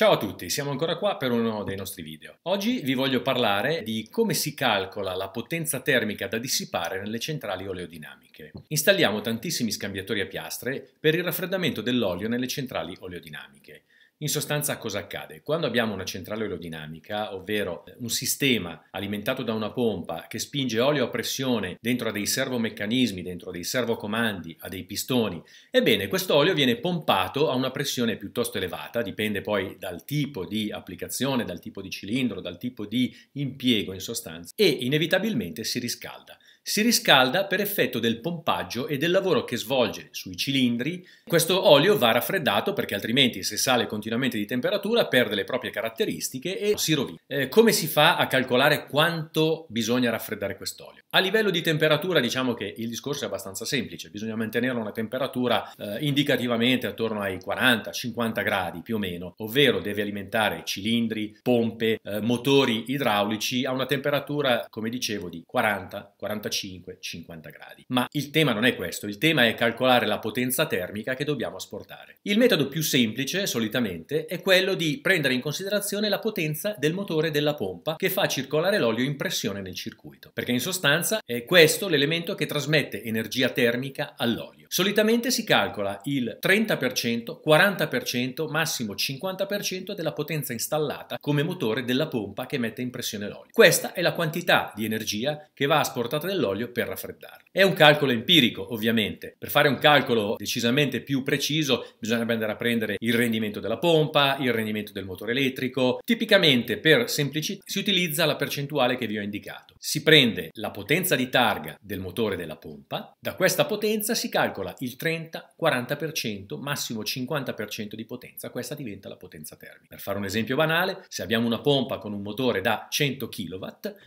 Ciao a tutti, siamo ancora qua per uno dei nostri video. Oggi vi voglio parlare di come si calcola la potenza termica da dissipare nelle centrali oleodinamiche. Installiamo tantissimi scambiatori a piastre per il raffreddamento dell'olio nelle centrali oleodinamiche. In sostanza cosa accade? Quando abbiamo una centrale aerodinamica, ovvero un sistema alimentato da una pompa che spinge olio a pressione dentro a dei servomeccanismi, dentro a dei servocomandi, a dei pistoni, ebbene questo olio viene pompato a una pressione piuttosto elevata, dipende poi dal tipo di applicazione, dal tipo di cilindro, dal tipo di impiego in sostanza, e inevitabilmente si riscalda si riscalda per effetto del pompaggio e del lavoro che svolge sui cilindri. Questo olio va raffreddato perché altrimenti se sale continuamente di temperatura perde le proprie caratteristiche e si rovina. Eh, come si fa a calcolare quanto bisogna raffreddare quest'olio? A livello di temperatura diciamo che il discorso è abbastanza semplice, bisogna mantenerlo a una temperatura eh, indicativamente attorno ai 40-50 gradi più o meno, ovvero deve alimentare cilindri, pompe, eh, motori idraulici a una temperatura come dicevo di 40-45 45-50 gradi. Ma il tema non è questo, il tema è calcolare la potenza termica che dobbiamo asportare. Il metodo più semplice, solitamente, è quello di prendere in considerazione la potenza del motore della pompa che fa circolare l'olio in pressione nel circuito, perché in sostanza è questo l'elemento che trasmette energia termica all'olio. Solitamente si calcola il 30%, 40%, massimo 50% della potenza installata come motore della pompa che mette in pressione l'olio. Questa è la quantità di energia che va asportata nell'olio dell'olio per raffreddarlo. È un calcolo empirico, ovviamente. Per fare un calcolo decisamente più preciso bisognerebbe andare a prendere il rendimento della pompa, il rendimento del motore elettrico. Tipicamente per semplicità si utilizza la percentuale che vi ho indicato. Si prende la potenza di targa del motore della pompa, da questa potenza si calcola il 30-40%, massimo 50% di potenza, questa diventa la potenza termica. Per fare un esempio banale, se abbiamo una pompa con un motore da 100 kW,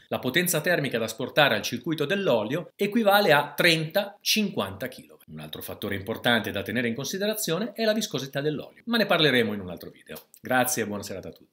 la potenza termica da asportare al circuito dell'olio dell'olio equivale a 30-50 kg. Un altro fattore importante da tenere in considerazione è la viscosità dell'olio, ma ne parleremo in un altro video. Grazie e buona serata a tutti.